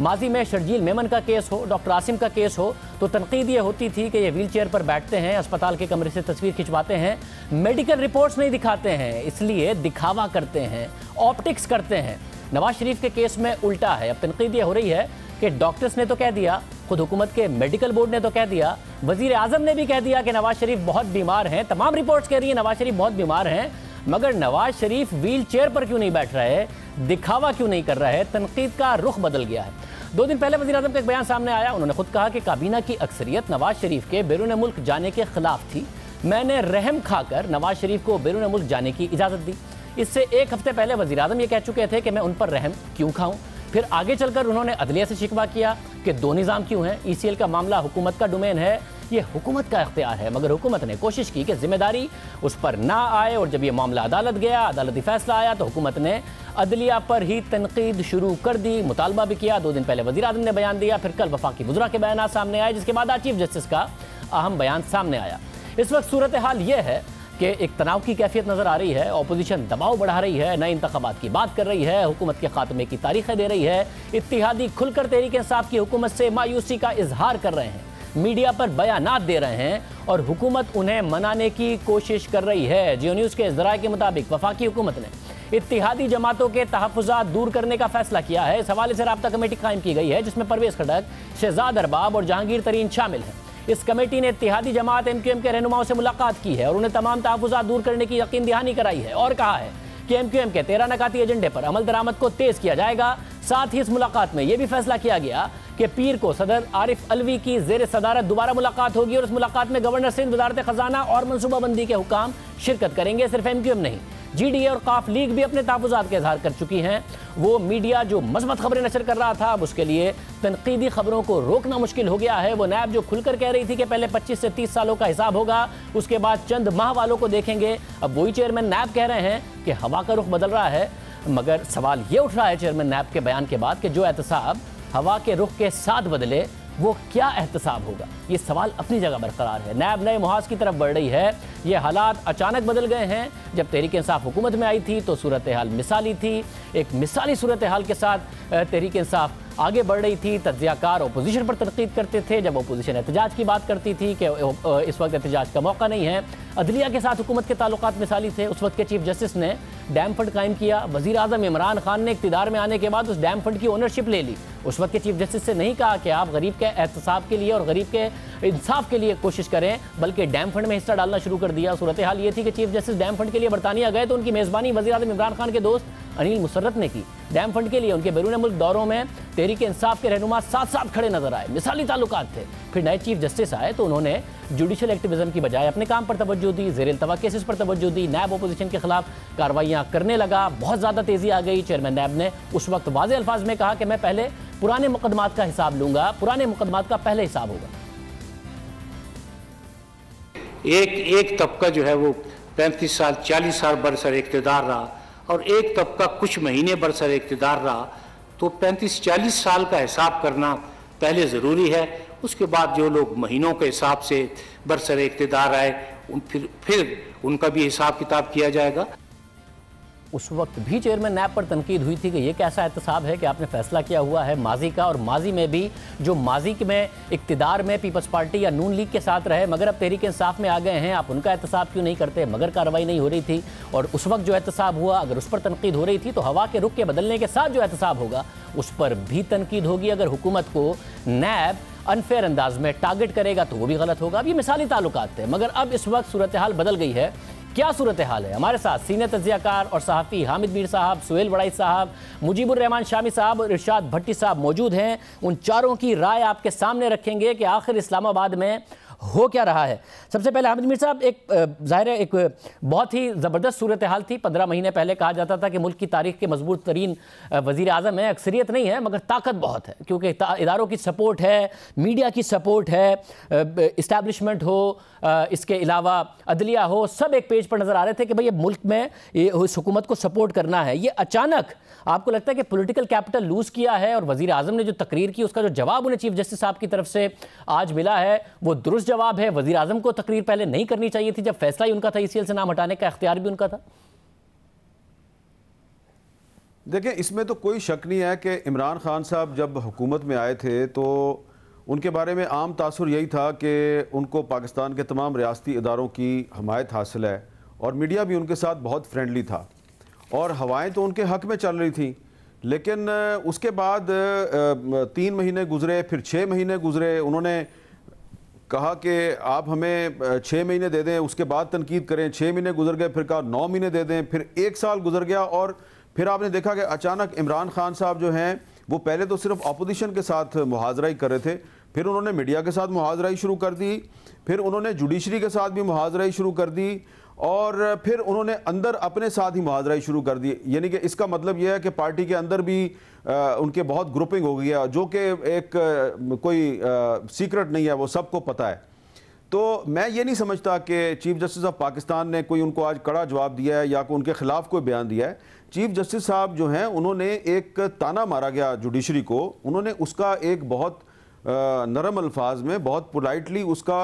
माजी में शर्जील मेमन का केस हो डॉक्टर आसिम का केस हो तो तनकीद ये होती थी कि ये व्हील चेयर पर बैठते हैं अस्पताल के कमरे से तस्वीर खिंचवाते हैं मेडिकल रिपोर्ट्स नहीं दिखाते हैं इसलिए दिखावा करते हैं ऑप्टिक्स करते हैं नवाज शरीफ के केस में उल्टा है अब तनकीद ये हो रही है कि डॉक्टर्स ने तो कह दिया खुद हुकूमत के मेडिकल बोर्ड ने तो कह दिया वजीर आजम ने भी कह दिया कि नवाज शरीफ बहुत बीमार हैं तमाम रिपोर्ट्स कह रही है नवाज शरीफ बहुत बीमार हैं मगर नवाज शरीफ व्हील चेयर पर क्यों नहीं बैठ रहा है दिखावा क्यों नहीं कर रहा है तनकीद का रुख बदल गया है दो दिन पहले वजी अजम का एक बयान सामने आया उन्होंने खुद कहा कि काबीना की अक्सरियत नवाज शरीफ के बैरून मुल्क जाने के खिलाफ थी मैंने रहम खाकर नवाज शरीफ को बैरून मुल्क जाने की इजाज़त दी इससे एक हफ्ते पहले वजी अजम ये कह चुके थे कि मैं उन पर रहम क्यों खाऊं फिर आगे चलकर उन्होंने अदलिया से शिकवा किया कि दो निज़ाम क्यों हैं ई सी एल का मामला हुकूमत का डोमेन है ये हुकूमत का अख्तियार है मगर हुकूमत ने कोशिश की कि जिम्मेदारी उस पर ना आए और जब यह मामला अदालत गया अदालती फैसला आया तो हुकूमत ने अदलिया पर ही तनकीद शुरू कर दी मुतालबा भी किया दो दिन पहले वजी अजम ने बयान दिया फिर कल वफाकी बुजरा के बयान सामने आए जिसके बाद आज चीफ जस्टिस का अहम बयान सामने आया इस वक्त सूरत हाल यह है कि एक तनाव की कैफियत नज़र आ रही है अपोजिशन दबाव बढ़ा रही है नए इंतबात की बात कर रही है हुकूमत के खात्मे की तारीखें दे रही है इतिहादी खुलकर तहरीक इंसाफ की हुकूमत से मायूसी का इजहार कर रहे हैं मीडिया पर बयान दे रहे हैं और हुकूमत उन्हें मनाने की कोशिश कर रही है जियो न्यूज़ के जरा के मुताबिक वफाकी हुकूमत ने इतिहादी जमातों के तहफात दूर करने का फैसला किया है इस हवाले से रबता कमेटी कायम की गई है जिसमें परवेज खडक शहजाद अरबाब और जहांगीर तरीन शामिल हैं इस कमेटी ने इतिहादी जमात एम क्यू एम के रहनुमाओं से मुलाकात की है और उन्हें तमाम तहफात दूर करने की यकीन दहानी कराई है और कहा है केएमक्यूएम के तेरह नकाती एजेंडे पर अमल दरामद को तेज किया जाएगा साथ ही इस मुलाकात में यह भी फैसला किया गया कि पीर को सदर आरिफ अलवी की जेर सदारत दोबारा मुलाकात होगी और इस मुलाकात में गवर्नर सिंह वजारत खजाना और मनसूबाबंदी के हुकाम शिरकत करेंगे सिर्फ एम नहीं जीडीए और काफ लीग भी अपने तहफात का इजहार कर चुकी हैं वो मीडिया जो मजबत खबरें नशर कर रहा था अब उसके लिए तनकीदी खबरों को रोकना मुश्किल हो गया है वो नैब जो खुलकर कह रही थी कि पहले 25 से 30 सालों का हिसाब होगा उसके बाद चंद माह वालों को देखेंगे अब वही चेयरमैन नैब कह रहे हैं कि हवा का रुख बदल रहा है मगर सवाल ये उठ रहा है चेयरमैन नैब के बयान के बाद कि जो एहतसाब हवा के रुख के साथ बदले वो क्या एहतसाब होगा ये सवाल अपनी जगह बरकरार है नैब नए मुहाज की तरफ बढ़ रही है ये हालात अचानक बदल गए हैं जब तहरीक इंसाफ हुकूमत में आई थी तो सूरत हाल मिसाली थी एक मिसाली सूरत हाल के साथ तहरीक इंसाफ आगे बढ़ रही थी तजियाकार अपोजिशन पर तनकीद करते थे जब अपोजिशन एहतजाज की बात करती थी कि इस वक्त एहतजाज का मौका नहीं है अदलिया के साथ हुकूमत के ताल्लुक मिसाली थे उस वक्त के चीफ जस्टिस ने डैम फंड कायम किया वजी अजम इमरान खान ने इकतदार में आने के बाद उस डैम फंड की ओनरशिप ले ली उस वक्त के चीफ जस्टिस से नहीं कहा कि आप गरीब के एहतसाब के लिए और गरीब के इंसाफ के लिए कोशिश करें बल्कि डैम फंड में हिस्सा डालना शुरू कर दिया सूरत हाल ये थी कि चीफ जस्टिस डैम फंड के लिए बरतानिया गए तो उनकी मेज़बानी वजी अजम इमरान खान के दोस्त अनिल मुसरत ने की डैम फंड के लिए उनके बैरून मुल्क दौरों में तहरीक इंसाफ के रहनुमा साथ साथ खड़े नजर आए मिसाली ताल्लुक थे फिर नए चीफ जस्टिस आए तो उन्होंने जुडिशल एक्टिविज्म की बजाय अपने काम पर तवज्जो दी जेर अल्तवा केसेस पर तवज्जो दी नैब अपोजिशन के खिलाफ कार्रवाइयाँ करने लगा बहुत ज़्यादा तेज़ी आ गई चेयरमैन नैब ने उस वक्त वाज अल्फाज में कहा कि मैं पहले पुराने मुकदमात का हिसाब लूंगा पुराने मुकदमात का पहले हिसाब होगा एक एक तबका जो है वो पैंतीस साल चालीस साल बरसर इकतदार रहा और एक तबका कुछ महीने बरसर इकतदार रहा तो 35-40 साल का हिसाब करना पहले ज़रूरी है उसके बाद जो लोग महीनों के हिसाब से बरसर इकतदार आए उन फिर फिर उनका भी हिसाब किताब किया जाएगा उस वक्त भी चेयरमैन नैब पर तनकीद हुई थी कि ये कैसा एहतसाब है कि आपने फैसला किया हुआ है माजी का और माजी में भी जो माजी में इकतदार में पीपल्स पार्टी या नून लीग के साथ रहे मगर अब तहरीक इंसाफ में आ गए हैं आप उनका एहतसाब क्यों नहीं करते मगर कार्रवाई नहीं हो रही थी और उस वक्त जो एहतसाब हुआ अगर उस पर तनकीद हो रही थी तो हवा के रुख के बदलने के साथ जो एहतसाब होगा उस पर भी तनकीद होगी अगर हुकूमत को नैब अनफेयर अंदाज में टारगेट करेगा तो वो भी गलत होगा अब ये मिसाली ताल्लुक थे मगर अब इस वक्त सूरत हाल बदल गई है क्या सूरत हाल है हमारे साथ सीनियर तजियाकार और सहाफ़ी हामिद मीर साहब सुहेल बड़ाई साहब मुजीबुररहमान शामी साहब और इर्शाद भट्टी साहब मौजूद हैं उन चारों की राय आपके सामने रखेंगे कि आखिर इस्लामाबाद में हो क्या रहा है सबसे पहले हामिद मीर साहब एक ज़ाहिर है एक बहुत ही ज़बरदस्त सूरत हाल थी पंद्रह महीने पहले कहा जाता था कि मुल्क की तारीख के मजबूत तरीन वज़ी अजम है अक्सरियत नहीं है मगर ताकत बहुत है क्योंकि इदारों की सपोर्ट है मीडिया की सपोर्ट है इस्टेबलिशमेंट हो इसके अलावा अदलिया हो सब एक पेज पर नज़र आ रहे थे कि भाई ये मुल्क में इस हुकूमत को सपोर्ट करना है ये अचानक आपको लगता है कि पॉलिटिकल कैपिटल लूज किया है और वजीर आजम ने जो तकरीर की उसका जो जवाब उन्हें चीफ जस्टिस साहब की तरफ से आज मिला है वो दुरुस्त जवाब है वजीर आजम को तकरीर पहले नहीं करनी चाहिए थी जब फैसला ही उनका था ई से नाम हटाने का अख्तियार भी उनका था देखिए इसमें तो कोई शक नहीं है कि इमरान खान साहब जब हुकूमत में आए थे तो उनके बारे में आम तासर यही था कि उनको पाकिस्तान के तमाम रियासती इदारों की हमायत हासिल है और मीडिया भी उनके साथ बहुत फ्रेंडली था और हवाएं तो उनके हक में चल रही थी लेकिन उसके बाद तीन महीने गुजरे फिर छः महीने गुजरे उन्होंने कहा कि आप हमें छः महीने दे दें उसके बाद तनकीद करें छः महीने गुजर गए फिर कहा नौ महीने दे दें फिर एक साल गुजर गया और फिर आपने देखा कि अचानक इमरान खान साहब जो हैं वो पहले तो सिर्फ अपोजिशन के साथ मुहाजरा ही कर रहे थे फिर उन्होंने मीडिया के साथ मुहाजराई शुरू कर दी फिर उन्होंने जुडिशरी के साथ भी ही शुरू कर दी और फिर उन्होंने अंदर अपने साथ ही मुहाजराई शुरू कर दी यानी कि इसका मतलब यह है कि पार्टी के अंदर भी आ, उनके बहुत ग्रुपिंग हो गई है जो कि एक कोई आ, सीक्रेट नहीं है वो सबको पता है तो मैं ये नहीं समझता कि चीफ जस्टिस ऑफ पाकिस्तान ने कोई उनको आज कड़ा जवाब दिया है या को उनके खिलाफ कोई बयान दिया है चीफ जस्टिस साहब जो हैं उन्होंने एक ताना मारा गया जुडिशरी को उन्होंने उसका एक बहुत नरम अल्फाज में बहुत पोलाइटली उसका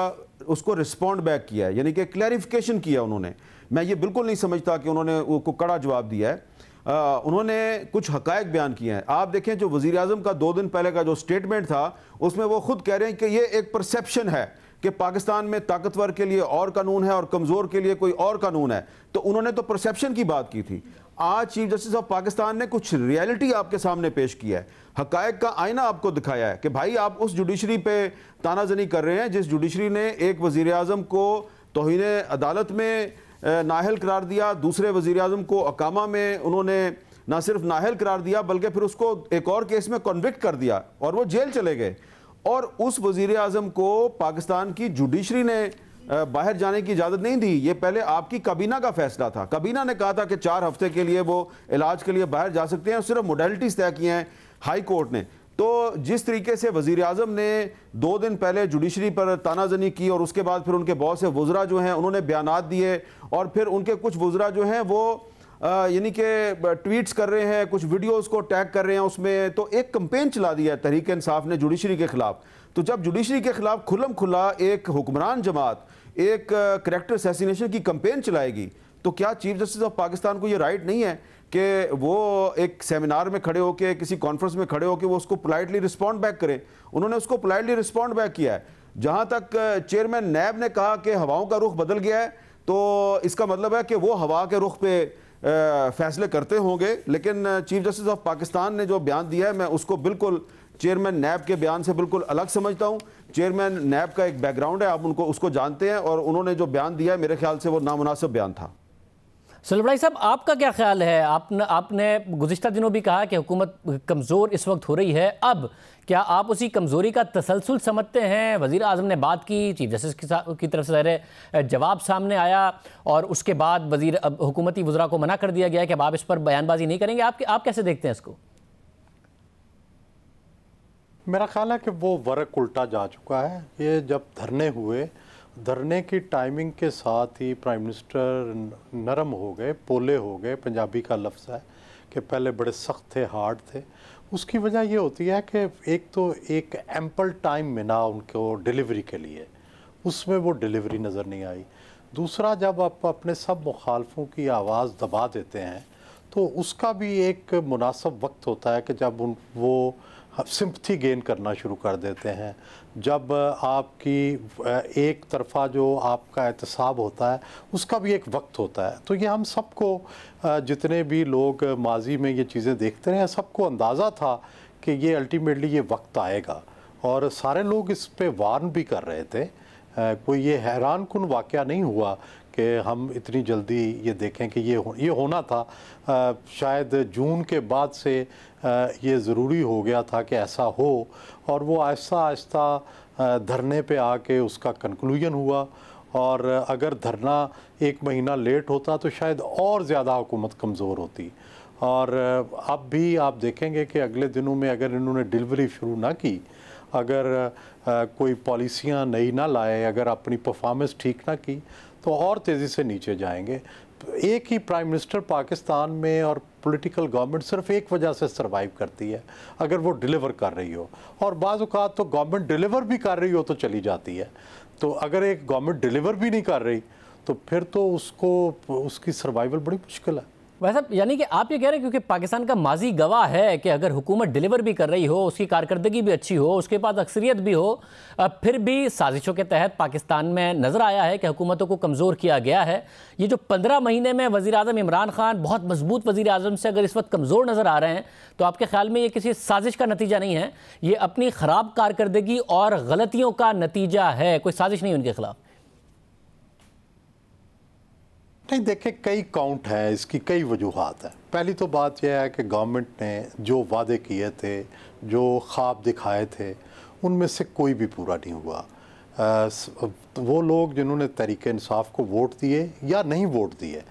उसको रिस्पॉन्ड बैक किया है यानी कि क्लैरिफिकेशन किया उन्होंने मैं ये बिल्कुल नहीं समझता कि उन्होंने उसको कड़ा जवाब दिया है आ, उन्होंने कुछ हकायक बयान किए हैं आप देखें जो वज़ी अजम का दो दिन पहले का जो स्टेटमेंट था उसमें वो खुद कह रहे हैं कि ये एक परसेप्शन है कि पाकिस्तान में ताकतवर के लिए और कानून है और कमज़ोर के लिए कोई और कानून है तो उन्होंने तो परसेप्शन की बात की थी आज चीफ जस्टिस ऑफ पाकिस्तान ने कुछ रियलिटी आपके सामने पेश किया है हकायक का आईना आपको दिखाया है कि भाई आप उस जुडिशरी पे तानाजनी कर रहे हैं जिस जुडिशरी ने एक वजीर अजम को तोहन अदालत में नाहल करार दिया दूसरे वजीर अजम को अकामा में उन्होंने ना सिर्फ नाहल करार दिया बल्कि फिर उसको एक और केस में कन्विक्ट कर दिया और वो जेल चले गए और उस वजीर अजम को पाकिस्तान की जुडिशरी ने बाहर जाने की इजाज़त नहीं दी ये पहले आपकी काबीना का फैसला था कबीना ने कहा था कि चार हफ्ते के लिए वो इलाज के लिए बाहर जा सकते हैं सिर्फ मोडलिटीज़ तय किए हैं हाई कोर्ट ने तो जिस तरीके से वज़ी अजम ने दो दिन पहले जुडिशरी पर तानाजनी की और उसके बाद फिर उनके बहुत से वज़रा जो हैं उन्होंने बयान दिए और फिर उनके कुछ वज़रा जो हैं वो यानी कि ट्वीट्स कर रहे हैं कुछ वीडियोस को टैग कर रहे हैं उसमें तो एक कंपेन चला दिया तहरीक इंसाफ ने जुडिशरी के खिलाफ तो जब जुडिशरी के खिलाफ खुलम खुला एक हुक्मरान जमात एक करेक्टर असैसिनेशन की कंपेन चलाएगी तो क्या चीफ जस्टिस ऑफ पाकिस्तान को ये राइट नहीं है कि वो एक सेमिनार में खड़े होकर किसी कॉन्फ्रेंस में खड़े होकर वो उसको पोलाइटली रिस्पॉन्ड बैक करें उन्होंने उसको पोलाइटली रिस्पॉन्ड बैक किया है जहाँ तक चेयरमैन नैब ने कहा कि हवाओं का रुख बदल गया है तो इसका मतलब है कि वो हवा के रुख पे फैसले करते होंगे लेकिन चीफ जस्टिस ऑफ पाकिस्तान ने जो बयान दिया है मैं उसको बिल्कुल चेयरमैन नैब के बयान से बिल्कुल अलग समझता हूँ चेयरमैन नैब का एक बैकग्राउंड है आप उनको उसको जानते हैं और उन्होंने जो बयान दिया है मेरे ख्याल से वो नामनासिब बयान था सलबड़ाई साहब आपका क्या ख्याल है आपने आपने गुजशत दिनों भी कहा कि हुकूमत कमज़ोर इस वक्त हो रही है अब क्या आप उसी कमज़ोरी का तसलसल समझते हैं वज़ी अजम ने बात की चीफ जस्टिस की, की तरफ से ज़ाहिर जवाब सामने आया और उसके बाद वजीर अब हुकूमती वज्रा को मना कर दिया गया कि अब आप इस पर बयानबाजी नहीं करेंगे आप आप कैसे देखते हैं इसको मेरा ख्याल है कि वो वर्क उल्टा जा चुका है ये जब धरने हुए धरने की टाइमिंग के साथ ही प्राइम मिनिस्टर नरम हो गए पोले हो गए पंजाबी का लफ्ज़ है कि पहले बड़े सख्त थे हार्ड थे उसकी वजह ये होती है कि एक तो एक एम्पल टाइम मिला उनको डिलीवरी के लिए उसमें वो डिलीवरी नज़र नहीं आई दूसरा जब आप अपने सब मुखालफों की आवाज़ दबा देते हैं तो उसका भी एक मुनासब वक्त होता है कि जब उन वो सिम्पथी गेन करना शुरू कर देते हैं जब आपकी एक तरफा जो आपका एहतसाब होता है उसका भी एक वक्त होता है तो ये हम सबको जितने भी लोग माजी में ये चीज़ें देखते रहे सबको अंदाज़ा था कि ये अल्टीमेटली ये वक्त आएगा और सारे लोग इस पर वार्न भी कर रहे थे कोई ये हैरान कन वाक़ नहीं हुआ कि हम इतनी जल्दी ये देखें कि ये हो, ये होना था आ, शायद जून के बाद से ये ज़रूरी हो गया था कि ऐसा हो और वो आहिस्ता आहिस्ता धरने पे आके उसका कंक्लूजन हुआ और अगर धरना एक महीना लेट होता तो शायद और ज़्यादा हुकूमत कमज़ोर होती और अब भी आप देखेंगे कि अगले दिनों में अगर इन्होंने डिलीवरी शुरू ना की अगर कोई पॉलिसियाँ नई ना लाए अगर अपनी परफॉर्मेंस ठीक ना की तो और तेज़ी से नीचे जाएंगे एक ही प्राइम मिनिस्टर पाकिस्तान में और पॉलिटिकल गवर्नमेंट सिर्फ एक वजह से सरवाइव करती है अगर वो डिलीवर कर रही हो और बाज़ात तो गवर्नमेंट डिलीवर भी कर रही हो तो चली जाती है तो अगर एक गवर्नमेंट डिलीवर भी नहीं कर रही तो फिर तो उसको उसकी सर्वाइवल बड़ी मुश्किल है वैसा यानी कि आप ये कह रहे हैं क्योंकि पाकिस्तान का माजी गवाह है कि अगर हुकूमत डिलीवर भी कर रही हो उसकी कारकर्दगी भी अच्छी हो उसके पास अक्सरियत भी हो फिर भी साजिशों के तहत पाकिस्तान में नज़र आया है कि हुकूमतों को कमज़ोर किया गया है ये जो पंद्रह महीने में वजी अजम इमरान खान बहुत मजबूत वजी अजम से अगर इस वक्त कमज़ोर नज़र आ रहे हैं तो आपके ख्याल में ये किसी साजिश का नतीजा नहीं है ये अपनी ख़राब कारकर्दगी और गलतियों का नतीजा है कोई साजिश नहीं उनके खिलाफ़ नहीं देखे कई काउंट हैं इसकी कई वजूहत हैं पहली तो बात यह है कि गवर्नमेंट ने जो वादे किए थे जो ख्वाब दिखाए थे उनमें से कोई भी पूरा नहीं हुआ आ, वो लोग जिन्होंने तहरीक इंसाफ को वोट दिए या नहीं वोट दिए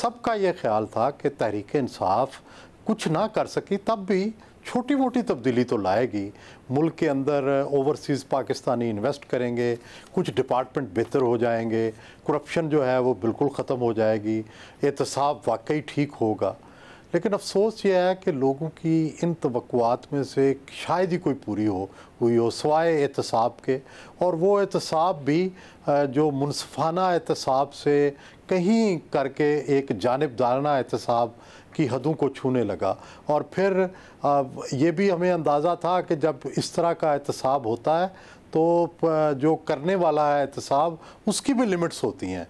सबका यह ख्याल था कि तहरीक इंसाफ कुछ ना कर सकी तब भी छोटी मोटी तब्दीली तो लाएगी मुल्क के अंदर ओवरसीज़ पाकिस्तानी इन्वेस्ट करेंगे कुछ डिपार्टमेंट बेहतर हो जाएंगे करप्शन जो है वो बिल्कुल ख़त्म हो जाएगी एहतसाब वाकई ठीक होगा लेकिन अफसोस ये है कि लोगों की इन तवक़ात में से शायद ही कोई पूरी हो हुई हो सवाए एहतसाब के और वो एहतसाब भी जो मुनफाना एहतसाब से कहीं करके एक जानबदाराना एहतसाब की हदों को छूने लगा और फिर ये भी हमें अंदाज़ा था कि जब इस तरह का एहतसाब होता है तो जो करने वाला है एहतसाब उसकी भी लिमिट्स होती हैं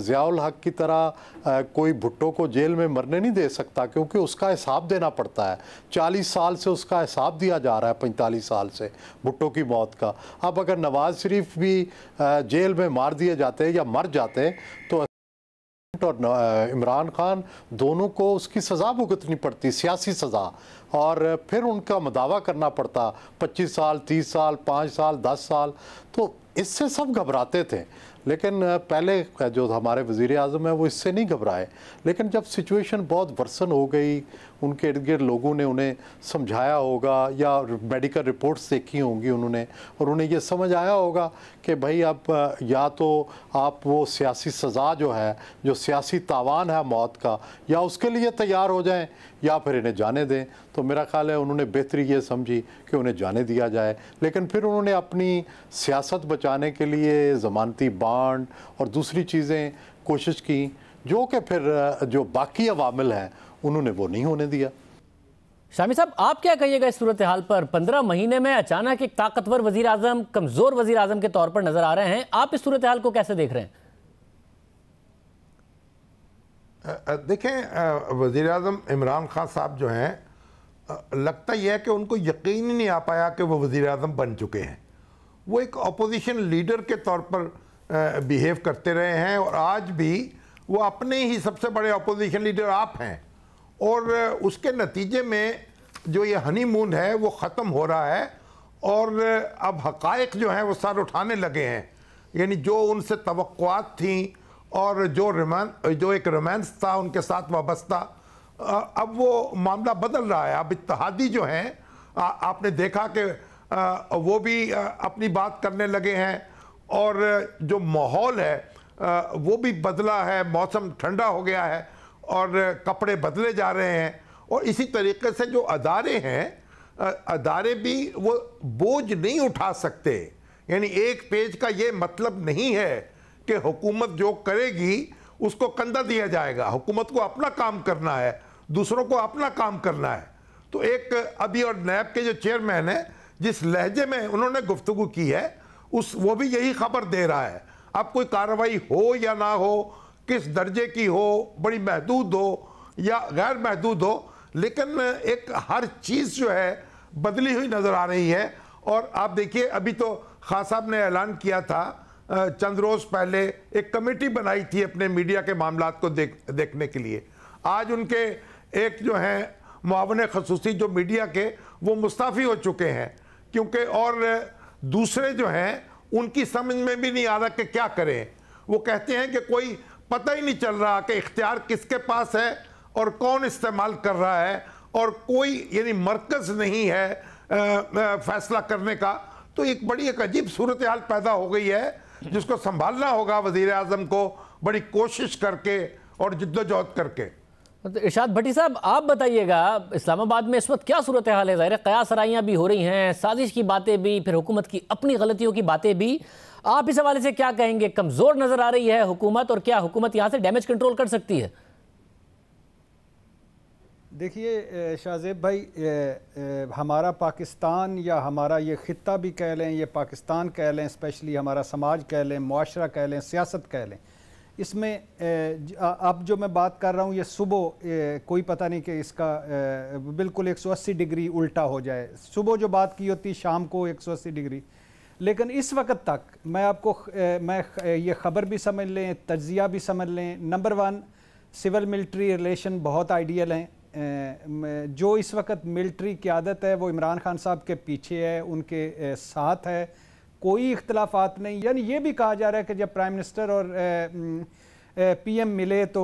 ज़ियाल हक की तरह कोई भुट्टो को जेल में मरने नहीं दे सकता क्योंकि उसका हिसाब देना पड़ता है चालीस साल से उसका हिसाब दिया जा रहा है पैंतालीस साल से भुट्टो की मौत का अब अगर नवाज़ शरीफ भी जेल में मार दिए जाते या मर जाते तो और इमरान खान दोनों को उसकी सज़ा भुगतनी पड़ती सियासी सज़ा और फिर उनका मदावा करना पड़ता 25 साल 30 साल 5 साल 10 साल तो इससे सब घबराते थे लेकिन पहले जो हमारे वज़ी अजम हैं वो इससे नहीं घबराए लेकिन जब सिचुएशन बहुत वर्सन हो गई उनके इर्द गिर्द लोगों ने उन्हें समझाया होगा या मेडिकल रिपोर्ट्स देखी होंगी उन्होंने और उन्हें ये समझ आया होगा कि भाई अब या तो आप वो सियासी सज़ा जो है जो सियासी तावान है मौत का या उसके लिए तैयार हो जाएँ या फिर इन्हें जाने दें तो मेरा ख्याल है उन्होंने बेहतरी ये समझी कि उन्हें जाने दिया जाए लेकिन फिर उन्होंने अपनी सियासत बचाने के लिए ज़मानती बांड और दूसरी चीज़ें कोशिश की जो कि फिर जो बाकी अवामिल हैं उन्होंने वो नहीं होने दिया शामी साहब आप क्या कहिएगा इस सूरत हाल पर पंद्रह महीने में अचानक एक ताकतवर वजीर आजम कमज़ोर वजीर आजम के तौर पर नज़र आ रहे हैं आप इस सूरत हाल को कैसे देख रहे हैं देखें वज़ी अजम इमरान खान साहब जो हैं लगता यह है कि उनको यकीन ही नहीं आ पाया कि वो वज़ी अजम बन चुके हैं वो एक अपोजिशन लीडर के तौर पर बिहेव करते रहे हैं और आज भी वो अपने ही सबसे बड़े अपोजिशन लीडर आप हैं और उसके नतीजे में जो ये मून है वो ख़त्म हो रहा है और अब हक़ जो हैं वो सर उठाने लगे हैं यानी जो उनसे तो थी और जो रोमान जो एक रोमांस था उनके साथ वाबस्ता अब वो मामला बदल रहा है अब इतिहादी जो हैं आपने देखा कि वो भी अपनी बात करने लगे हैं और जो माहौल है वो भी बदला है मौसम ठंडा हो गया है और कपड़े बदले जा रहे हैं और इसी तरीके से जो अदारे हैं अदारे भी वो बोझ नहीं उठा सकते यानी एक पेज का ये मतलब नहीं है कि हुकूमत जो करेगी उसको कंधा दिया जाएगा हुकूमत को अपना काम करना है दूसरों को अपना काम करना है तो एक अभी और नैब के जो चेयरमैन है जिस लहजे में उन्होंने गुफ्तु की है उस वो भी यही खबर दे रहा है अब कोई कार्रवाई हो या ना हो किस दर्जे की हो बड़ी महदूद हो या गैर महदूद हो लेकिन एक हर चीज़ जो है बदली हुई नज़र आ रही है और आप देखिए अभी तो खास साहब ने ऐलान किया था चंद रोज पहले एक कमेटी बनाई थी अपने मीडिया के मामला को देख देखने के लिए आज उनके एक जो हैं मुआवन खसूसी जो मीडिया के वो मुस्ताफ़ी हो चुके हैं क्योंकि और दूसरे जो हैं उनकी समझ में भी नहीं आ रहा कि क्या करें वो कहते हैं कि कोई पता ही नहीं चल रहा कि इख्तियार किसके पास है और कौन इस्तेमाल कर रहा है और कोई यानी मरकज़ नहीं है आ, आ, फैसला करने का तो एक बड़ी एक अजीब सूरत हाल पैदा हो गई है जिसको संभालना होगा वजीर आजम को बड़ी कोशिश करके और जद्दोजहद करके तो भट्टी साहब आप बताइएगा इस्लामाबाद में इस वक्त क्या सूरत हाल है ज़ाहिर कयासराइयाँ भी हो रही हैं साजिश की बातें भी फिर हुकूमत की अपनी गलतियों की बातें भी आप इस हवाले से क्या कहेंगे कमज़ोर नज़र आ रही है हुकूमत और क्या हुकूमत यहाँ से डैमेज कंट्रोल कर सकती है देखिए शाहजेब भाई ए, ए, हमारा पाकिस्तान या हमारा ये ख़त्ता भी कह लें ये पाकिस्तान कह लें स्पेशली हमारा समाज कह लें माशरा कह लें सियासत कह लें इसमें अब जो मैं बात कर रहा हूँ ये सुबह कोई पता नहीं कि इसका ए, बिल्कुल 180 डिग्री उल्टा हो जाए सुबह जो बात की होती शाम को 180 डिग्री लेकिन इस वक्त तक मैं आपको मैं ये ख़बर भी समझ लें तजिया भी समझ लें number one civil military relation बहुत आइडियल हैं जो इस वक्त की क्यादत है वो इमरान खान साहब के पीछे है उनके साथ है कोई इख्तलाफात नहीं यानी ये भी कहा जा रहा है कि जब प्राइम मिनिस्टर और पीएम मिले तो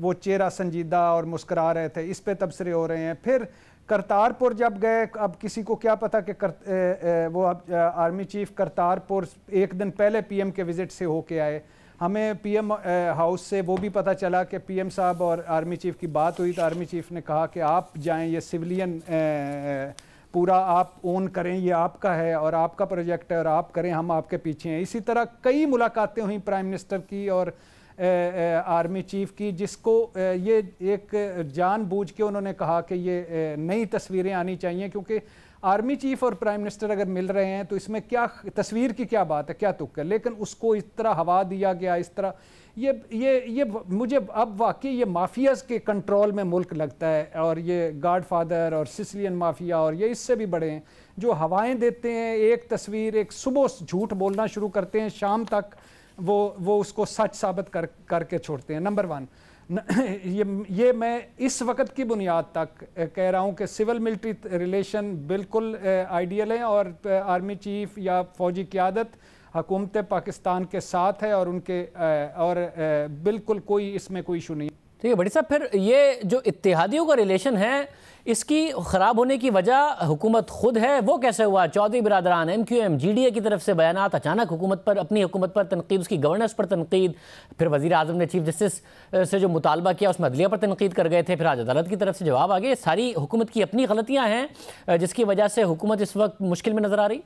वो चेहरा संजीदा और मुस्करा रहे थे इस पे तबसरे हो रहे हैं फिर करतारपुर जब गए अब किसी को क्या पता कि कर, वो अब आर्मी चीफ करतारपुर एक दिन पहले पीएम के विज़िट से होके आए हमें पीएम हाउस से वो भी पता चला कि पीएम साहब और आर्मी चीफ़ की बात हुई तो आर्मी चीफ़ ने कहा कि आप जाएं ये सिविलियन पूरा आप ओन करें ये आपका है और आपका प्रोजेक्ट है और आप करें हम आपके पीछे हैं इसी तरह कई मुलाकातें हुई प्राइम मिनिस्टर की और ए, ए, आर्मी चीफ की जिसको ए, ये एक जानबूझ के उन्होंने कहा कि ये नई तस्वीरें आनी चाहिए क्योंकि आर्मी चीफ और प्राइम मिनिस्टर अगर मिल रहे हैं तो इसमें क्या तस्वीर की क्या बात है क्या तुक है लेकिन उसको इस तरह हवा दिया गया इस तरह ये ये ये मुझे अब वाकई ये माफियाज के कंट्रोल में मुल्क लगता है और ये गाड फादर और सिसलियन माफिया और ये इससे भी बड़े हैं जो हवाएं देते हैं एक तस्वीर एक सुबह झूठ बोलना शुरू करते हैं शाम तक वो वो उसको सच साबित कर करके छोड़ते हैं नंबर वन ये ये मैं इस वक्त की बुनियाद तक कह रहा हूँ कि सिविल मिलिट्री रिलेशन बिल्कुल आइडियल हैं और आर्मी चीफ या फौजी क्यादत हकूमत पाकिस्तान के साथ है और उनके और बिल्कुल कोई इसमें कोई इशू नहीं ठीक है बड़ी साहब फिर ये जो इतिहादियों का रिलेशन है इसकी ख़राब होने की वजह हुकूमत खुद है वो कैसे हुआ चौधरी बरदरान M Q M G D A की तरफ से बयान अचानक हुकूमत पर अपनी हुकूमत पर तनकीद उसकी गवर्नेंस पर तनकीद फिर वजी अजम ने चीफ जस्टिस से जो मुतालबा किया उसमें अदलिया पर तनकीद कर गए थे फिर आज अदालत की तरफ से जवाब आ गए सारी हुकूमत की अपनी गलतियाँ हैं जिसकी वजह से हुकूमत इस वक्त मुश्किल में नज़र आ रही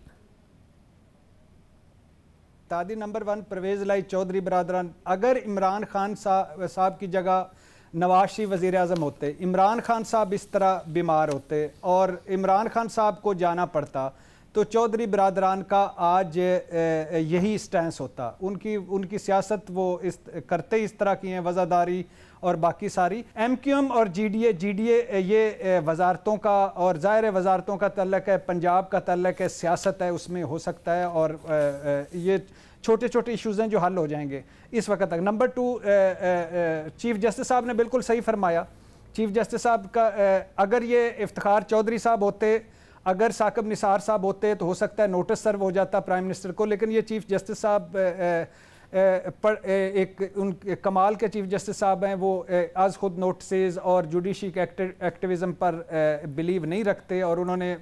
नंबर वन परवेज़ लाई चौधरी बरदरान अगर इमरान खान साहब की जगह नवाज शरीफ वज़ी अजम होते इमरान खान साहब इस तरह बीमार होते और इमरान खान साहब को जाना पड़ता तो चौधरी बरदरान का आज यही स्टैंस होता उनकी उनकी सियासत वो इस करते इस तरह की हैं वज़ादारी और बाकी सारी एम क्यू एम और जी डी ए जी डी ए ये वजारतों का और ज़ाहिर वजारतों का तलक है पंजाब का तलक है सियासत है उसमें हो सकता है और ये छोटे छोटे इश्यूज हैं जो हल हो जाएंगे इस वक्त तक नंबर टू चीफ जस्टिस साहब ने बिल्कुल सही फरमाया चीफ जस्टिस साहब का अगर ये इफ्तार चौधरी साहब होते अगर साकब निसार साहब होते तो हो सकता है नोटिस सर्व हो जाता प्राइम मिनिस्टर को लेकिन ये चीफ जस्टिस साहब पर एक उन कमाल के चीफ जस्टिस साहब हैं वो आज खुद नोटिस और जुडिशी एक्टिविज़म पर बिलीव नहीं रखते और उन्होंने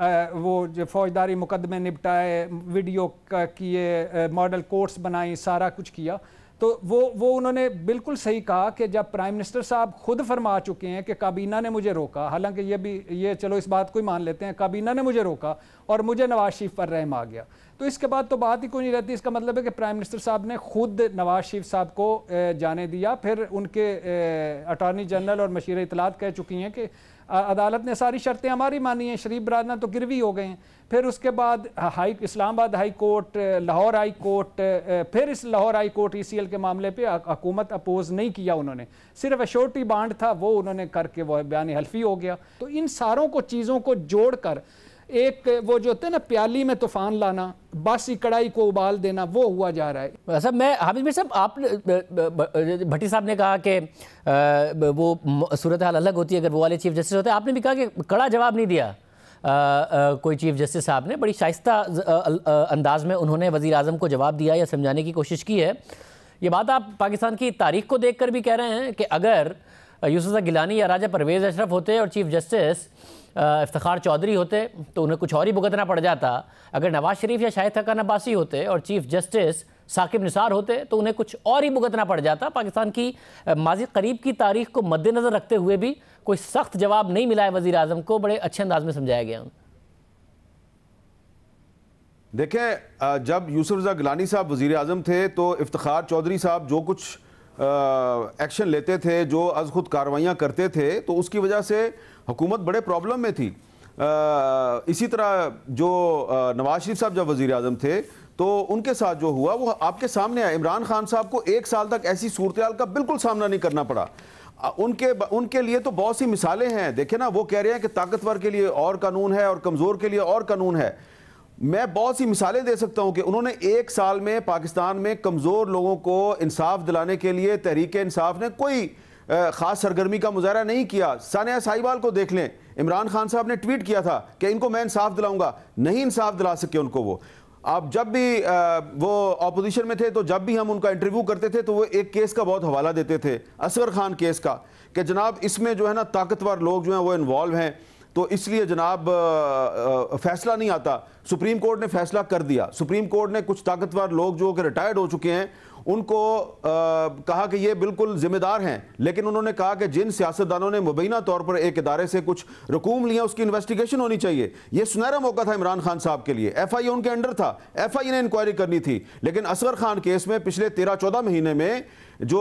वो जो फौजदारी मुकदमे निपटाए वीडियो किए मॉडल कोर्ट्स बनाई सारा कुछ किया तो वो वो उन्होंने बिल्कुल सही कहा कि जब प्राइम मिनिस्टर साहब खुद फरमा चुके हैं कि काबीना ने मुझे रोका हालांकि ये भी ये चलो इस बात को ही मान लेते हैं काबीना ने मुझे रोका और मुझे नवाज शरीफ पर रहम आ गया तो इसके बाद तो बात ही कोई नहीं रहती इसका मतलब है कि प्राइम मिनिस्टर साहब ने खुद नवाज शरीफ साहब को जाने दिया फिर उनके अटॉर्नी जनरल और मशीर इतलात कह चुकी हैं कि अदालत ने सारी शर्तें हमारी मानी हैं शरीफ बरदना तो गिरवी हो गए हैं फिर उसके बाद high Islamabad high court Lahore high court फिर इस लाहौर हाई कोर्ट ई e के मामले पे हकूमत अपोज नहीं किया उन्होंने सिर्फ अशोरटी बांड था वो उन्होंने करके वह बयान हल्फी हो गया तो इन सारों को चीज़ों को जोड़कर एक वो जो होते हैं ना प्याली में तूफान लाना बासी कढ़ाई को उबाल देना वो हुआ जा रहा है सर अच्छा, मैं हामिद मीर साहब आप भट्टी साहब ने कहा कि वो सूरत हाल अलग होती है अगर वो वाले चीफ जस्टिस होते हैं आपने भी कहा कि कड़ा जवाब नहीं दिया आ, आ, कोई चीफ जस्टिस साहब ने बड़ी शाइस्ता अंदाज में उन्होंने वज़ी अजम को जवाब दिया या समझाने की कोशिश की है ये बात आप पाकिस्तान की तारीख को देख कर भी कह रहे हैं कि अगर यूसुफ़ा गिलानी या राजा परवेज़ अशरफ होते और चीफ जस्टिस इफ्तार चौधरी होते तो उन्हें कुछ और ही भुगतना पड़ जाता अगर नवाज शरीफ या शाहिद खकान अब्बासी होते और चीफ जस्टिस साकिब निसार होते तो उन्हें कुछ और ही भुगतना पड़ जाता पाकिस्तान की माजी करीब की तारीख को मद्देनज़र रखते हुए भी कोई सख्त जवाब नहीं मिला है वज़ी अजम को बड़े अच्छे अंदाज में समझाया गया देखें जब यूसुफ गिलानी साहब वज़ी अजम थे तो इफ्तार चौधरी साहब जो कुछ एक्शन लेते थे जो अज खुद कार्रवाइयाँ करते थे तो उसकी वजह से हुकूमत बड़े प्रॉब्लम में थी आ, इसी तरह जो नवाज शरीफ साहब जब वज़ी अजम थे तो उनके साथ जो हुआ वो आपके सामने आया इमरान खान साहब को एक साल तक ऐसी सूरत का बिल्कुल सामना नहीं करना पड़ा उनके उनके लिए तो बहुत सी मिसालें हैं देखे ना वो कह रहे हैं कि ताकतवर के लिए और कानून है और कमज़ोर के लिए और कानून है मैं बहुत सी मिसालें दे सकता हूं कि उन्होंने एक साल में पाकिस्तान में कमज़ोर लोगों को इंसाफ दिलाने के लिए तहरीक इंसाफ ने कोई ख़ास सरगर्मी का मुजाहरा नहीं किया सानिया साहिबाल को देख लें इमरान खान साहब ने ट्वीट किया था कि इनको मैं इंसाफ दिलाऊंगा नहीं इंसाफ दिला सके उनको वो आप जब भी वो अपोजिशन में थे तो जब भी हम उनका इंटरव्यू करते थे तो वो एक केस का बहुत हवाला देते थे असगर खान केस का कि जनाब इसमें जो है ना ताकतवर लोग जो हैं वो इन्वॉल्व हैं तो इसलिए जनाब फैसला नहीं आता सुप्रीम कोर्ट ने फैसला कर दिया सुप्रीम कोर्ट ने कुछ ताकतवर लोग जो कि रिटायर्ड हो चुके हैं उनको आ, कहा कि ये बिल्कुल जिम्मेदार हैं लेकिन उन्होंने कहा कि जिन सियासतदानों ने मुबैना तौर पर एक इदारे से कुछ रकूम लिया उसकी इन्वेस्टिगेशन होनी चाहिए यह सुनहरा मौका था इमरान खान साहब के लिए एफ आई ए उनके अंडर था एफ आई ए ने इंक्वायरी करनी थी लेकिन असगर खान केस में पिछले तेरह चौदह महीने में जो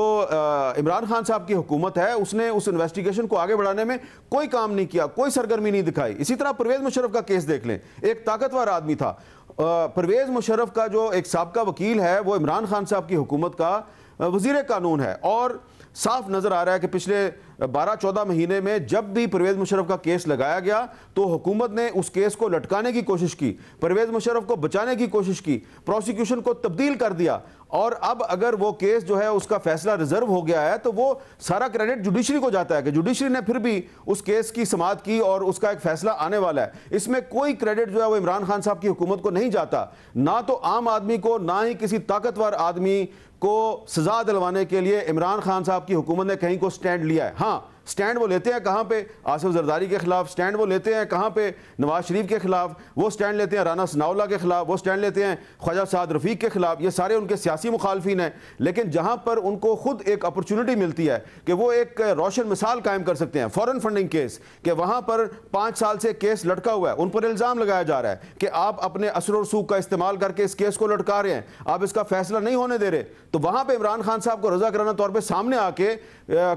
इमरान खान साहब की हुकूमत है उसने उस इन्वेस्टिगेशन को आगे बढ़ाने में कोई काम नहीं किया कोई सरगर्मी नहीं दिखाई इसी तरह परवेज मुशरफ का केस देख लें एक ताकतवर आदमी था परवेज़ मुशरफ का जो एक सबका वकील है वो इमरान खान साहब की हुकूमत का वजीर कानून है और साफ नज़र आ रहा है कि पिछले बारह चौदह महीने में जब भी परवेज मुशरफ का केस लगाया गया तो हुकूमत ने उस केस को लटकाने की कोशिश की परवेज मुशरफ को बचाने की कोशिश की प्रोसिक्यूशन को तब्दील कर दिया और अब अगर वो केस जो है उसका फैसला रिजर्व हो गया है तो वो सारा क्रेडिट जुडिशरी को जाता है कि जुडिशरी ने फिर भी उस केस की समाप्त की और उसका एक फैसला आने वाला है इसमें कोई क्रेडिट जो है वो इमरान खान साहब की हुकूमत को नहीं जाता ना तो आम आदमी को ना ही किसी ताकतवर आदमी को सजा दिलवाने के लिए इमरान खान साहब की हुकूमत ने कहीं को स्टैंड लिया है हाँ 아니라 स्टैंड वो लेते हैं कहाँ पे आसिफ जरदारी के खिलाफ स्टैंड वो लेते हैं कहाँ पे नवाज शरीफ के खिलाफ वो स्टैंड लेते हैं राना सनाउल्ला के खिलाफ वो स्टैंड लेते हैं ख्वाजा साद रफीक के खिलाफ ये सारे उनके सियासी मुखालफी हैं लेकिन जहाँ पर उनको खुद एक अपॉर्चुनिटी मिलती है कि वो एक रोशन मिसाल कायम कर सकते हैं फॉरन फंडिंग केस कि वहाँ पर पाँच साल से केस लटका हुआ है उन पर इल्ज़ाम लगाया जा रहा है कि आप अपने असर और सूख का इस्तेमाल करके इस केस को लटका रहे हैं आप इसका फैसला नहीं होने दे रहे तो वहाँ पर इमरान खान साहब को रजा कराना तौर पर सामने आके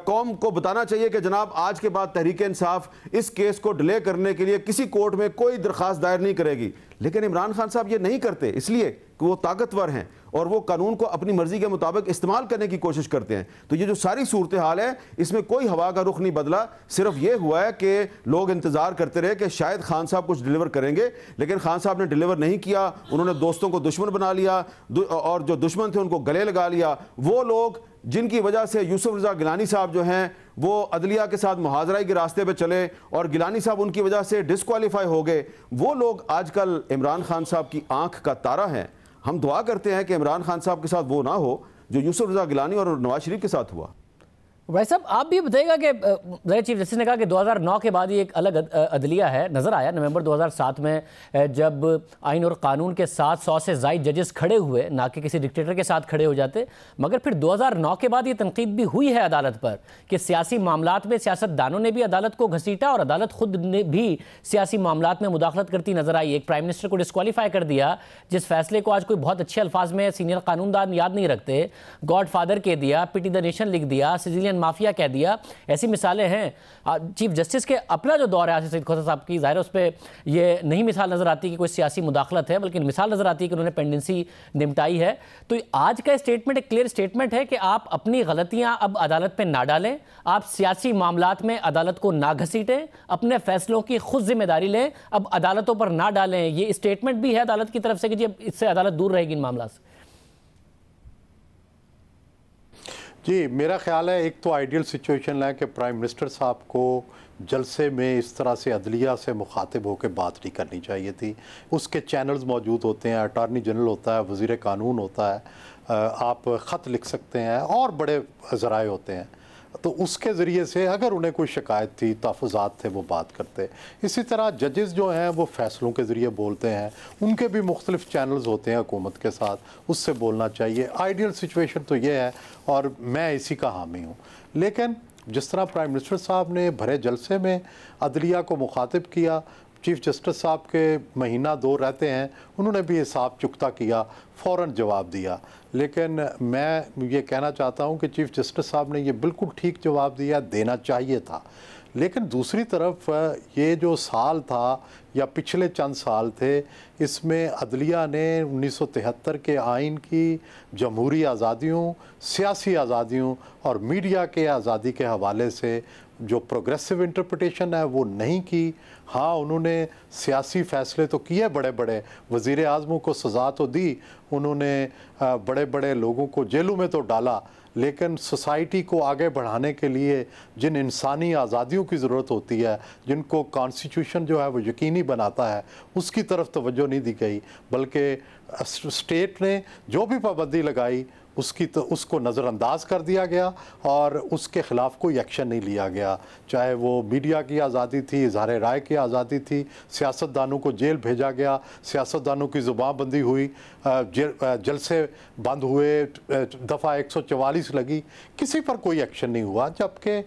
कौम को बताना चाहिए कि जनाब आज के बाद तहरीक इंसाफ इस केस को डिले करने के लिए किसी कोर्ट में कोई दरख्वास्त दायर नहीं करेगी लेकिन इमरान खान साहब ये नहीं करते इसलिए कि वो ताकतवर हैं और वो कानून को अपनी मर्जी के मुताबिक इस्तेमाल करने की कोशिश करते हैं तो ये जो सारी सूरत हाल है इसमें कोई हवा का रुख नहीं बदला सिर्फ ये हुआ है कि लोग इंतज़ार करते रहे कि शायद खान साहब कुछ डिलीवर करेंगे लेकिन खान साहब ने डिलीवर नहीं किया उन्होंने दोस्तों को दुश्मन बना लिया और जो दुश्मन थे उनको गले लगा लिया वो लोग जिनकी वजह से यूसुफ रजा गिलानी साहब जो हैं वो अदलिया के साथ मुहाजराई के रास्ते पर चले और गिलानी साहब उनकी वजह से डिसकॉलीफाई हो गए वो लोग आजकल इमरान खान साहब की आंख का तारा हैं हम दुआ करते हैं कि इमरान खान साहब के साथ वो ना हो जो यूसुफ रजा गिलानी और नवाज शरीफ के साथ हुआ भाई साहब आप भी बताइएगा कि जय चीफ जस्टिस ने कहा कि 2009 के बाद ये एक अलग अदलिया है नज़र आया नवंबर 2007 में जब आइन और कानून के साथ सौ से जायद जजेस खड़े हुए ना कि किसी डिक्टेटर के साथ खड़े हो जाते मगर फिर 2009 के बाद ये तनकीद भी हुई है अदालत पर कि सियासी मामला में सियासतदानों ने भी अदालत को घसीटा और अदालत खुद ने भी सियासी मामला में मुदाखलत करती नज़र आई एक प्राइम मिनिस्टर को डिसकॉलीफाई कर दिया जिस फैसले को आज कोई बहुत अच्छे अल्फाज में सीनियर कानूनदान याद नहीं रखते गॉड फादर के दिया पिटी द नेशन लिख दिया सिजिलियन इंडियन माफिया कह दिया ऐसी मिसालें हैं चीफ जस्टिस के अपना जो दौर है आसिफ सईद खोसा साहब की ज़ाहिर उस पर यह नहीं मिसाल नज़र आती कि कोई सियासी मुदाखलत है बल्कि मिसाल नज़र आती है कि उन्होंने पेंडेंसी निपटाई है तो आज का स्टेटमेंट एक क्लियर स्टेटमेंट है कि आप अपनी गलतियाँ अब अदालत पर ना डालें आप सियासी मामला में अदालत को ना घसीटें अपने फैसलों की खुद जिम्मेदारी लें अब अदालतों पर ना डालें ये स्टेटमेंट भी है अदालत की तरफ से कि जी अब इससे अदालत दूर रहेगी इन मामला से जी मेरा ख्याल है एक तो आइडियल सिचुएशन है कि प्राइम मिनिस्टर साहब को जलसे में इस तरह से अदलिया से मुखातिब होकर बात नहीं करनी चाहिए थी उसके चैनल्स मौजूद होते हैं अटारनी जनरल होता है वज़ी कानून होता है आप ख़त लिख सकते हैं और बड़े ज़राए होते हैं तो उसके ज़रिए से अगर उन्हें कोई शिकायत थी तहफ़ात थे वो बात करते इसी तरह जजेस जो हैं वो फ़ैसलों के ज़रिए बोलते हैं उनके भी मुख्तलिफ़ चैनल्स होते हैं हुकूमत के साथ उससे बोलना चाहिए आइडियल सिचुएशन तो ये है और मैं इसी का हामी हूँ लेकिन जिस तरह प्राइम मिनिस्टर साहब ने भरे जलसे में अदलिया को मुखातब किया चीफ जस्टिस साहब के महीना दो रहते हैं उन्होंने भी हिसाब चुकता किया फ़ौर जवाब दिया लेकिन मैं ये कहना चाहता हूँ कि चीफ जस्टिस साहब ने ये बिल्कुल ठीक जवाब दिया देना चाहिए था लेकिन दूसरी तरफ ये जो साल था या पिछले चंद साल थे इसमें अदलिया ने 1973 के आइन की जमहूरी आज़ादियों सियासी आज़ादियों और मीडिया के आज़ादी के हवाले से जो प्रोग्रेसिव इंटरप्रटेशन है वो नहीं की हाँ उन्होंने सियासी फ़ैसले तो किए बड़े बड़े वज़ी अजमों को सज़ा तो दी उन्होंने बड़े बड़े लोगों को जेलों में तो डाला लेकिन सोसाइटी को आगे बढ़ाने के लिए जिन इंसानी आज़ादियों की ज़रूरत होती है जिनको कॉन्स्टिट्यूशन जो है वो यकीनी बनाता है उसकी तरफ तोज्जो नहीं दी गई बल्कि स्टेट ने जो भी पाबंदी लगाई उसकी तो उसको नज़रअंदाज कर दिया गया और उसके ख़िलाफ़ कोई एक्शन नहीं लिया गया चाहे वो मीडिया की आज़ादी थी इजहार राय की आज़ादी थी सियासतदानों को जेल भेजा गया सियासतदानों की ज़ुबान बंदी हुई जलसे बंद हुए दफ़ा एक सौ चवालीस लगी किसी पर कोई एक्शन नहीं हुआ जबकि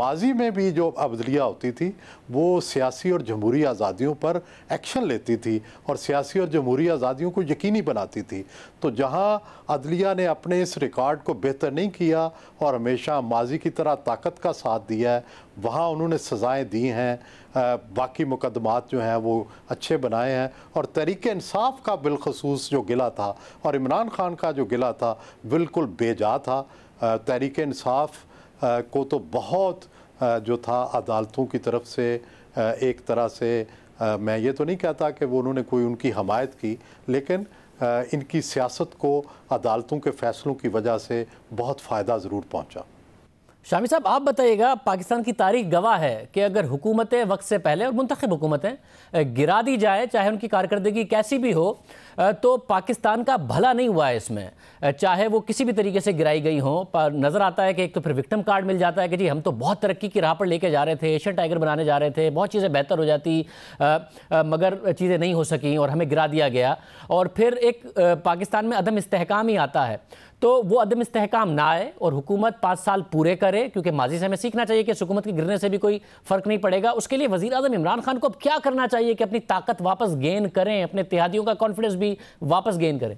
माजी में भी जो अबदलियाँ होती थी वो सियासी और जमहूरी आज़ादियों पर एक्शन लेती थी और सियासी और जमहूरी आज़ादियों को यकीन यकीनी बनाती थी तो जहाँ अदलिया ने अपने इस रिकॉर्ड को बेहतर नहीं किया और हमेशा माजी की तरह ताकत का साथ दिया है वहाँ उन्होंने सज़ाएँ दी हैं बाकी मुकदमात जो हैं वो अच्छे बनाए हैं और तरीके इंसाफ का बिलखसूस जो गिला था और इमरान खान का जो गिला था बिल्कुल बेजा था तहरीक इंसाफ को तो बहुत जो था अदालतों की तरफ से एक तरह से आ, मैं ये तो नहीं कहता कि वो उन्होंने कोई उनकी हमायत की लेकिन आ, इनकी सियासत को अदालतों के फ़ैसलों की वजह से बहुत फ़ायदा ज़रूर पहुँचा शामी साहब आप बताइएगा पाकिस्तान की तारीख गवाह है कि अगर हुकूमतें वक्त से पहले और मुंतब हुकूमतें गिरा दी जाए चाहे उनकी कारकर्दगी कैसी भी हो तो पाकिस्तान का भला नहीं हुआ है इसमें चाहे वो किसी भी तरीके से गिराई गई हों पर नज़र आता है कि एक तो फिर विक्टम कार्ड मिल जाता है कि जी हम तो बहुत तरक्की की राह पर लेके जा रहे थे एशियन टाइगर बनाने जा रहे थे बहुत चीज़ें बेहतर हो जाती मगर चीज़ें नहीं हो सकें और हमें गिरा दिया गया और फिर एक पाकिस्तान में अदम इस्तेकाम ही आता है तो वो अदम इस्तेकाम ना आए और हुकूमत पाँच साल पूरे करे क्योंकि माजी से हमें सीखना चाहिए कि इस हुकूमत के गिरने से भी कोई फ़र्क नहीं पड़ेगा उसके लिए वजी अजम इमरान खान को अब क्या करना चाहिए कि अपनी ताकत वापस गेन करें अपने इतिहादियों का कॉन्फिडेंस भी वापस गेन करें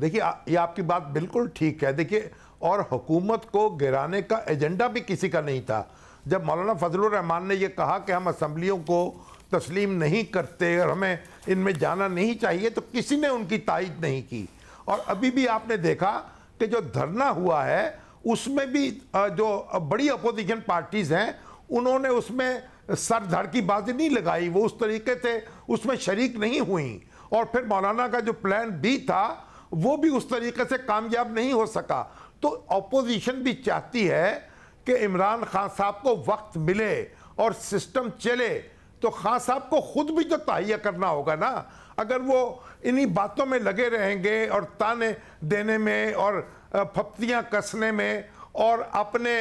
देखिए ये आपकी बात बिल्कुल ठीक है देखिए और हुकूमत को गिराने का एजेंडा भी किसी का नहीं था जब मौलाना फजल रहमान ने यह कहा कि हम असम्बलियों को तस्लीम नहीं करते और हमें इनमें जाना नहीं चाहिए तो किसी ने उनकी तायद नहीं की और अभी भी आपने देखा कि जो धरना हुआ है उसमें भी जो बड़ी अपोजिशन पार्टीज हैं उन्होंने उसमें सर धड़ की बाजी नहीं लगाई वो उस तरीके से उसमें शरीक नहीं हुई और फिर मौलाना का जो प्लान बी था वो भी उस तरीके से कामयाब नहीं हो सका तो अपोजिशन भी चाहती है कि इमरान खान साहब को वक्त मिले और सिस्टम चले तो खान साहब को खुद भी तो तहैया करना होगा ना अगर वो इन्हीं बातों में लगे रहेंगे और ताने देने में और फप्तियाँ कसने में और अपने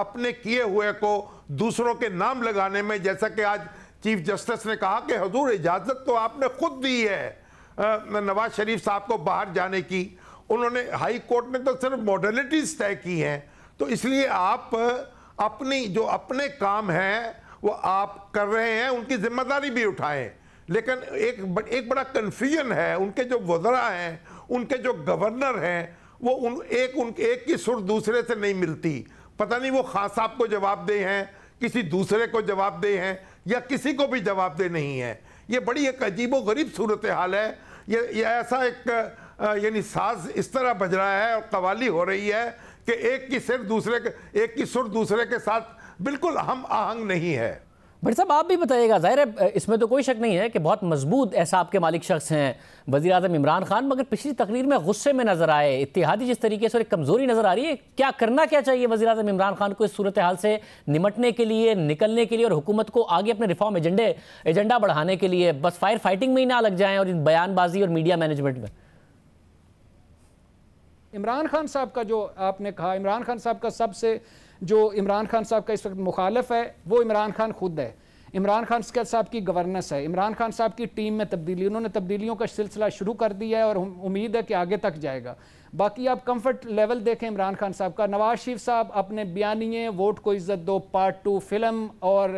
अपने किए हुए को दूसरों के नाम लगाने में जैसा कि आज चीफ जस्टिस ने कहा कि हजूर इजाज़त तो आपने खुद दी है नवाज शरीफ साहब को बाहर जाने की उन्होंने हाई कोर्ट ने तो सिर्फ मॉडलिटीज़ तय की हैं तो इसलिए आप अपनी जो अपने काम हैं वो आप कर रहे हैं उनकी जिम्मेदारी भी उठाएं लेकिन एक एक बड़ा कन्फ्यूजन है उनके जो वजरा हैं उनके जो गवर्नर हैं वो उन एक उन एक की सुर दूसरे से नहीं मिलती पता नहीं वो खास साहब को जवाब दे हैं किसी दूसरे को जवाब दे हैं या किसी को भी जवाब दे नहीं है ये बड़ी एक अजीब गरीब सूरत हाल है ये, ये ऐसा एक यानी साज इस तरह बज रहा है और कवाली हो रही है कि एक की सिर दूसरे के एक की सुर दूसरे के साथ बिल्कुल हम आहंग नहीं है भट साहब आप भी बताइएगा जाहिर है इसमें तो कोई शक नहीं है कि बहुत मजबूत ऐसा आपके मालिक शख्स हैं वजी अजम इमरान खान मगर पिछली तकरीर में गुस्से में नजर आए इतिहादी जिस तरीके से और एक कमज़ोरी नजर आ रही है क्या करना क्या चाहिए वजी अजम इमरान खान को इस सूरत हाल से निमटने के लिए निकलने के लिए और हुकूमत को आगे अपने रिफॉर्म एजेंडे एजेंडा बढ़ाने के लिए बस फायर फाइटिंग में ही ना लग जाए और इन बयानबाजी और मीडिया मैनेजमेंट में इमरान खान साहब का जो आपने कहा इमरान खान साहब का सबसे जो इमरान खान साहब का इस वक्त मुखालफ है वो इमरान खान खुद है इमरान खान साहब की गवर्नेंस है इमरान खान साहब की टीम में तब्दीली उन्होंने तब्दीलियों का सिलसिला शुरू कर दिया है और उम्मीद है कि आगे तक जाएगा बाकी आप कंफर्ट लेवल देखें इमरान खान साहब का नवाज शरीफ साहब अपने बयानिए वोट को इज़्ज़त दो पार्ट टू फिल्म और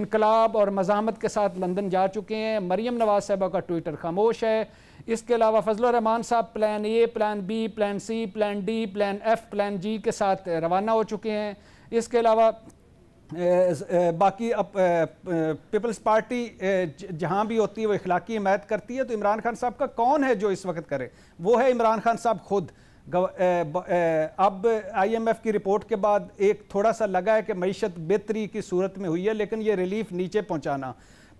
इनकलाब और मजामत के साथ लंदन जा चुके हैं मरीम नवाज साहबा का ट्विटर खामोश है इसके अलावा फजल रहमान साहब plan A plan B plan C plan D plan F plan G के साथ रवाना हो चुके हैं इसके अलावा बाकी अब पीपल्स पार्टी जहां भी होती है वो इखलाकी हमायत करती है तो इमरान खान साहब का कौन है जो इस वक्त करे वो है इमरान खान साहब खुद अब आईएमएफ की रिपोर्ट के बाद एक थोड़ा सा लगा है कि मीशत बेहतरी की सूरत में हुई है लेकिन ये रिलीफ नीचे पहुंचाना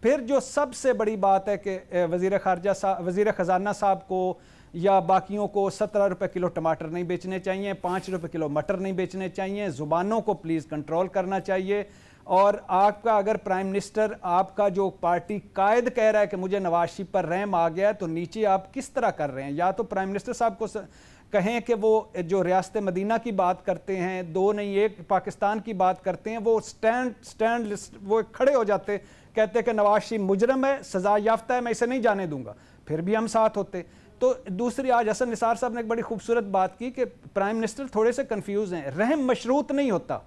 फिर जो सबसे बड़ी बात है कि वज़ी खारजा वज़ी ख़जाना साहब को या बाकियों को सत्रह रुपये किलो टमाटर नहीं बेचने चाहिए पाँच रुपये किलो मटर नहीं बेचने चाहिए ज़ुबानों को प्लीज़ कंट्रोल करना चाहिए और आपका अगर प्राइम मिनिस्टर आपका जो पार्टी कायद कह रहा है कि मुझे नवाशी पर रैम आ गया है तो नीचे आप किस तरह कर रहे हैं या तो प्राइम मिनिस्टर साहब को स... कहें कि वो जो रियासत मदीना की बात करते हैं दो नहीं एक पाकिस्तान की बात करते हैं वो स्टैंड स्टैंड लिस्ट वो खड़े हो जाते कहते हैं कि नवाज शरीफ मुजरम है सजा याफ्ता है मैं इसे नहीं जाने दूंगा फिर भी हम साथ होते तो दूसरी आज हसन निसार साहब ने एक बड़ी खूबसूरत बात की कि प्राइम मिनिस्टर थोड़े से कंफ्यूज हैं रहम मशरूत नहीं होता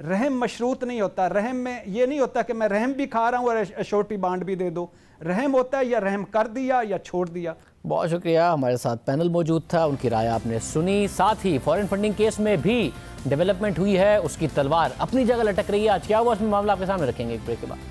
रहम मशरूत नहीं होता रहम में ये नहीं होता कि मैं रहम भी खा रहा हूँ और छोटी बांड भी दे दो रहम होता है या रहम कर दिया या छोड़ दिया बहुत शुक्रिया हमारे साथ पैनल मौजूद था उनकी राय आपने सुनी साथ ही फॉरेन फंडिंग केस में भी डेवलपमेंट हुई है उसकी तलवार अपनी जगह लटक रही है आज क्या हुआ उसमें मामला आपके सामने रखेंगे एक ब्रेक के बाद